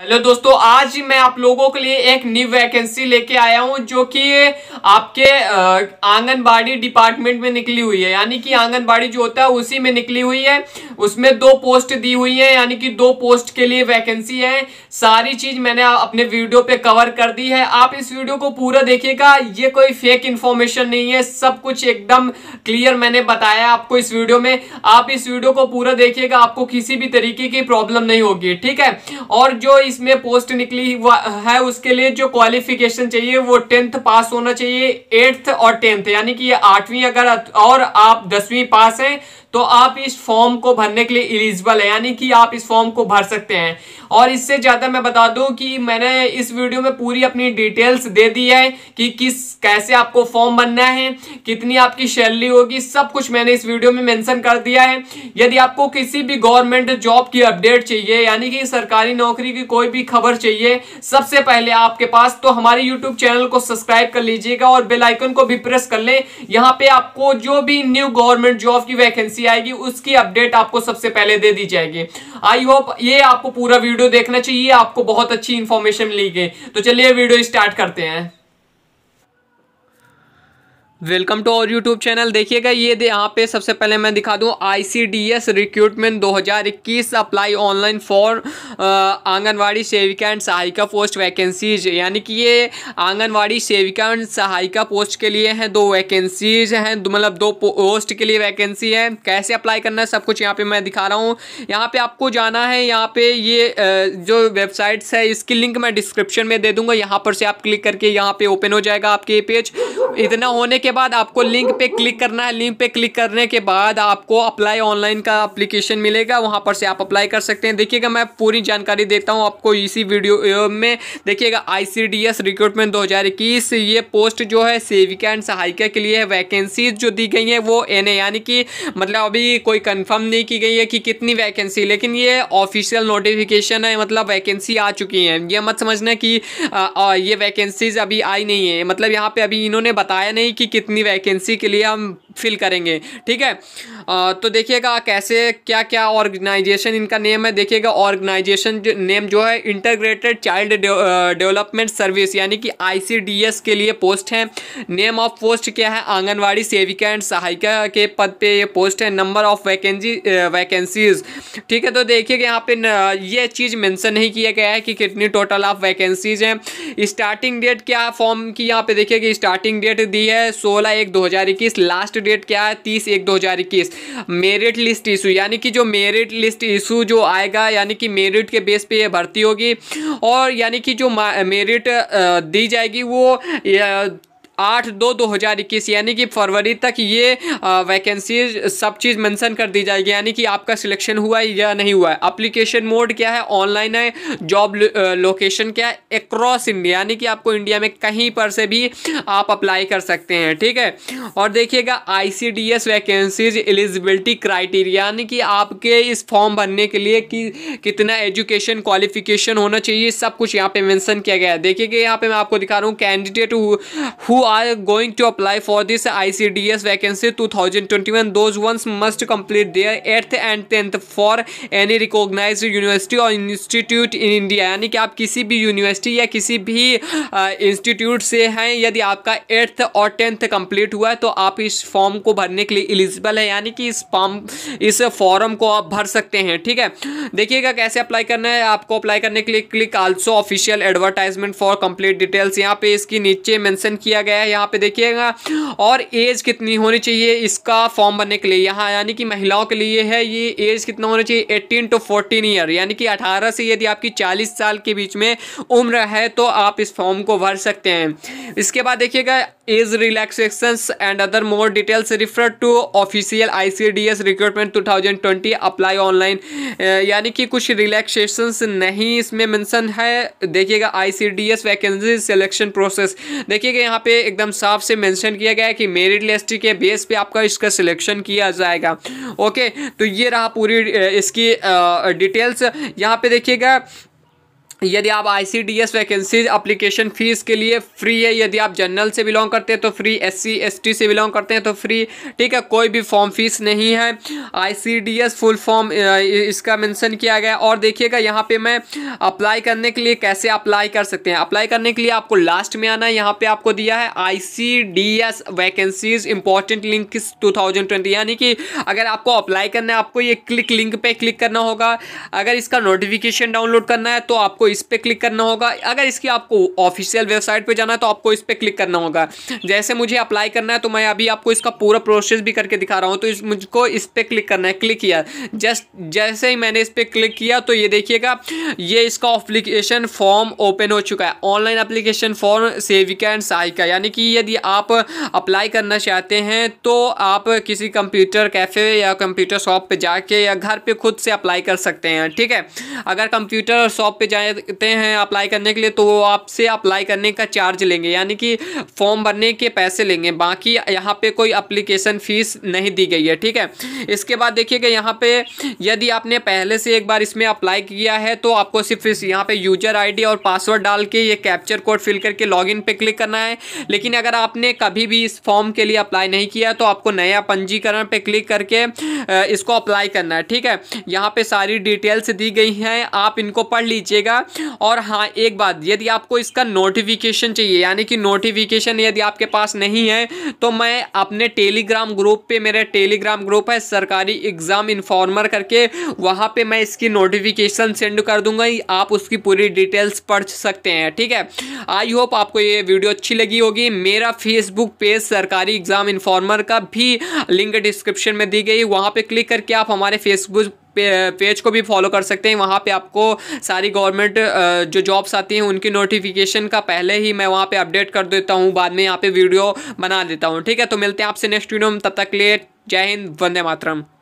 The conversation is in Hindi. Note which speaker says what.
Speaker 1: हेलो दोस्तों आज मैं आप लोगों के लिए एक न्यू वैकेंसी लेके आया हूं जो कि आपके आंगनबाड़ी डिपार्टमेंट में निकली हुई है यानी कि आंगनबाड़ी जो होता है उसी में निकली हुई है उसमें दो पोस्ट दी हुई है यानी कि दो पोस्ट के लिए वैकेंसी है सारी चीज मैंने अपने वीडियो पे कवर कर दी है आप इस वीडियो को पूरा देखिएगा ये कोई फेक इन्फॉर्मेशन नहीं है सब कुछ एकदम क्लियर मैंने बताया आपको इस वीडियो में आप इस वीडियो को पूरा देखिएगा आपको किसी भी तरीके की प्रॉब्लम नहीं होगी ठीक है और जो इसमें पोस्ट निकली है उसके लिए जो क्वालिफिकेशन चाहिए वो टेंथ पास होना चाहिए एट्थ और टेंथ यानी कि ये आठवीं अगर और आप दसवीं पास हैं तो आप इस फॉर्म को भरने के लिए इलिजिबल है यानी कि आप इस फॉर्म को भर सकते हैं और इससे ज़्यादा मैं बता दूं कि मैंने इस वीडियो में पूरी अपनी डिटेल्स दे दी है कि किस कैसे आपको फॉर्म भरना है कितनी आपकी सैलरी होगी सब कुछ मैंने इस वीडियो में मेंशन कर दिया है यदि आपको किसी भी गवर्नमेंट जॉब की अपडेट चाहिए यानी कि सरकारी नौकरी की कोई भी खबर चाहिए सबसे पहले आपके पास तो हमारे यूट्यूब चैनल को सब्सक्राइब कर लीजिएगा और बेलाइकन को भी प्रेस कर ले यहाँ पे आपको जो भी न्यू गवर्नमेंट जॉब की वैकेंसी पॉलिसी आएगी उसकी अपडेट आपको सबसे पहले दे दी जाएगी आई होप ये आपको पूरा वीडियो देखना चाहिए आपको बहुत अच्छी इन्फॉर्मेशन मिलेगी तो चलिए वीडियो स्टार्ट करते हैं वेलकम टू और यूट्यूब चैनल देखिएगा ये दे यहाँ पे सबसे पहले मैं दिखा दूँ I C D S recruitment दो हज़ार इक्कीस अप्लाई ऑनलाइन फॉर आंगनवाड़ी सेविका एंड सहायिका पोस्ट वैकेंसीज यानी कि ये आंगनवाड़ी सेविका एंड सहायिका पोस्ट के लिए हैं दो वैकेंसीज हैं मतलब दो पोस्ट के लिए वैकेंसी है कैसे अप्लाई करना है सब कुछ यहाँ पर मैं दिखा रहा हूँ यहाँ पर आपको जाना है यहाँ पर ये जो वेबसाइट्स है इसकी लिंक मैं डिस्क्रिप्शन में दे दूँगा यहाँ पर से आप क्लिक करके यहाँ पर ओपन हो जाएगा आपके पेज इतना होने के बाद आपको लिंक पे क्लिक करना है लिंक पे क्लिक करने के बाद आपको अप्लाई ऑनलाइन का अप्लीकेशन मिलेगा वहाँ पर से आप अप्लाई कर सकते हैं देखिएगा मैं पूरी जानकारी देता हूँ आपको इसी वीडियो में देखिएगा आई रिक्रूटमेंट दो ये पोस्ट जो है सेविका एंड सहायिका के लिए वैकेंसीज जो दी गई हैं वो एन यानी कि मतलब अभी कोई कंफर्म नहीं की गई है कि कितनी वैकेंसी लेकिन ये ऑफिशियल नोटिफिकेशन है मतलब वैकेंसी आ चुकी हैं ये मत समझना कि ये वैकेंसीज अभी आई नहीं है मतलब यहाँ पे अभी इन्होंने बताया नहीं कि कितनी वैकेंसी के लिए हम फिल करेंगे ठीक है आ, तो देखिएगा कैसे क्या क्या ऑर्गेनाइजेशन इनका नेम है देखिएगा ऑर्गेनाइजेशन नेम जो है इंटरग्रेटेड चाइल्ड डेवलपमेंट सर्विस यानी कि आईसीडीएस के लिए पोस्ट है नेम ऑफ पोस्ट क्या है आंगनवाड़ी सेविका एंड सहायिका के पद पे ये पोस्ट है नंबर ऑफ वैकेंसी वैकेंसीज ठीक है तो देखिएगा यहाँ पे ये चीज़ मैंसन नहीं किया गया है कि कितनी टोटल ऑफ वैकेंसीज हैं स्टार्टिंग डेट क्या फॉर्म की यहाँ पर देखिएगा स्टार्टिंग डेट दी है सोलह एक दो लास्ट डेट क्या है तीस एक दो हज़ार इक्कीस मेरिट लिस्ट इशू यानी कि जो मेरिट लिस्ट इशू जो आएगा यानी कि मेरिट के बेस पे ये भर्ती होगी और यानी कि जो मेरिट दी जाएगी वो आठ दो दो हज़ार इक्कीस यानी कि फरवरी तक ये वैकेंसीज सब चीज़ मेंशन कर दी जाएगी यानी कि आपका सिलेक्शन हुआ है या नहीं हुआ है अप्लीकेशन मोड क्या है ऑनलाइन है जॉब लोकेशन क्या है अक्रॉस इंडिया यानी कि आपको इंडिया में कहीं पर से भी आप अप्लाई कर सकते हैं ठीक है और देखिएगा I C D S vacancies eligibility criteria यानी कि आपके इस फॉर्म भरने के लिए कि कितना एजुकेशन क्वालिफिकेशन होना चाहिए सब कुछ यहाँ पे मेंशन किया गया है देखिएगा यहाँ पे मैं आपको दिखा रहा हूँ candidate who I going to apply for this ICDS vacancy 2021, those ones must complete their eighth and tenth for any recognise university और इंस्टीट्यूट इन इंडिया यानी कि आप किसी भी यूनिवर्सिटी या किसी भी इंस्टीट्यूट से हैं यदि आपका एट्थ और टेंथ कंप्लीट हुआ है तो आप इस फॉर्म को भरने के लिए एलिजिबल है यानी कि इस फॉर्म इस फॉर्म को आप भर सकते हैं ठीक है देखिएगा कैसे अप्लाई करना है आपको अप्लाई करने के लिए click also official advertisement for complete details यहाँ पे इसकी नीचे मैंशन किया गया गया है यहाँ पे देखिएगा और एज कितनी होनी चाहिए इसका फॉर्म भरने के लिए यहाँ यानी कि महिलाओं के लिए है ये एज कितना होना चाहिए एट्टीन टू फोर्टीन ईयर यानी कि अठारह से यदि आपकी चालीस साल के बीच में उम्र है तो आप इस फॉर्म को भर सकते हैं इसके बाद देखिएगा age relaxation and other more details refer to official I recruitment to apply online यानी कि कुछ रिलैक्सेशन नहीं इसमें मेंशन है देखिएगा I C D S vacancy selection process देखिएगा यहाँ पे एकदम साफ से मेंशन किया गया है कि मेरिट लिस्ट के बेस पे आपका इसका सिलेक्शन किया जाएगा ओके तो ये रहा पूरी इसकी डिटेल्स यहाँ पे देखिएगा यदि आप I C D S vacancy application fees के लिए फ्री है यदि आप जनरल से बिलोंग करते हैं तो free S C S T से बिलोंग करते हैं तो फ्री ठीक है कोई भी फॉर्म फीस नहीं है I C D S full form इसका मेंशन किया गया और देखिएगा यहाँ पे मैं अप्लाई करने के लिए कैसे अप्लाई कर सकते हैं अप्लाई करने के लिए आपको लास्ट में आना है यहाँ पर आपको दिया है I C D S vacancies important link two thousand twenty यानी कि अगर आपको अप्लाई करना है आपको ये क्लिक लिंक पर क्लिक करना होगा अगर इसका नोटिफिकेशन डाउनलोड करना है तो आपको इस पर क्लिक करना होगा अगर इसकी आपको ऑफिशियल वेबसाइट पर जाना है तो आपको इस पर क्लिक करना होगा जैसे मुझे अप्लाई करना है तो मैं अभी आपको इसका पूरा प्रोसेस भी करके दिखा रहा हूँ तो इस मुझको इस पर क्लिक करना है क्लिक किया जस्ट जैसे ही मैंने इस पर क्लिक किया तो ये देखिएगा ये इसका अप्लीकेशन फॉर्म ओपन हो चुका है ऑनलाइन अप्लीकेशन फॉर्म सेविका एंड सहायिका यानी कि यदि आप अप्लाई करना चाहते हैं तो आप किसी कंप्यूटर कैफ़े या कंप्यूटर शॉप पर जाके या घर पर खुद से अप्लाई कर सकते हैं ठीक है अगर कंप्यूटर शॉप पर जाए करते हैं अप्लाई करने के लिए तो वो आपसे अप्लाई करने का चार्ज लेंगे यानी कि फॉर्म भरने के पैसे लेंगे बाकी यहाँ पे कोई अप्लीकेशन फ़ीस नहीं दी गई है ठीक है इसके बाद देखिएगा यहाँ पे यदि आपने पहले से एक बार इसमें अप्लाई किया है तो आपको सिर्फ इस यहाँ पर यूजर आई और पासवर्ड डाल के ये कैप्चर कोड फिल करके लॉगिन इन क्लिक करना है लेकिन अगर आपने कभी भी इस फॉर्म के लिए अप्लाई नहीं किया तो आपको नया पंजीकरण पर क्लिक करके इसको अप्लाई करना है ठीक है यहाँ पर सारी डिटेल्स दी गई हैं आप इनको पढ़ लीजिएगा और हाँ एक बात यदि आपको इसका नोटिफिकेशन चाहिए यानी कि नोटिफिकेशन यदि आपके पास नहीं है तो मैं अपने टेलीग्राम ग्रुप पे मेरा टेलीग्राम ग्रुप है सरकारी एग्ज़ाम इन्फॉर्मर करके वहाँ पे मैं इसकी नोटिफिकेशन सेंड कर दूंगा आप उसकी पूरी डिटेल्स पढ़ सकते हैं ठीक है आई होप आपको ये वीडियो अच्छी लगी होगी मेरा Facebook page Sarkari exam informer का भी लिंक डिस्क्रिप्शन में दी गई वहाँ पर क्लिक करके आप हमारे फेसबुक पेज को भी फॉलो कर सकते हैं वहाँ पे आपको सारी गवर्नमेंट जो जॉब्स आती हैं उनकी नोटिफिकेशन का पहले ही मैं वहाँ पे अपडेट कर देता हूँ बाद में यहाँ पे वीडियो बना देता हूँ ठीक है तो मिलते हैं आपसे नेक्स्ट वीडियो में तब तक लिए जय हिंद वंदे मातरम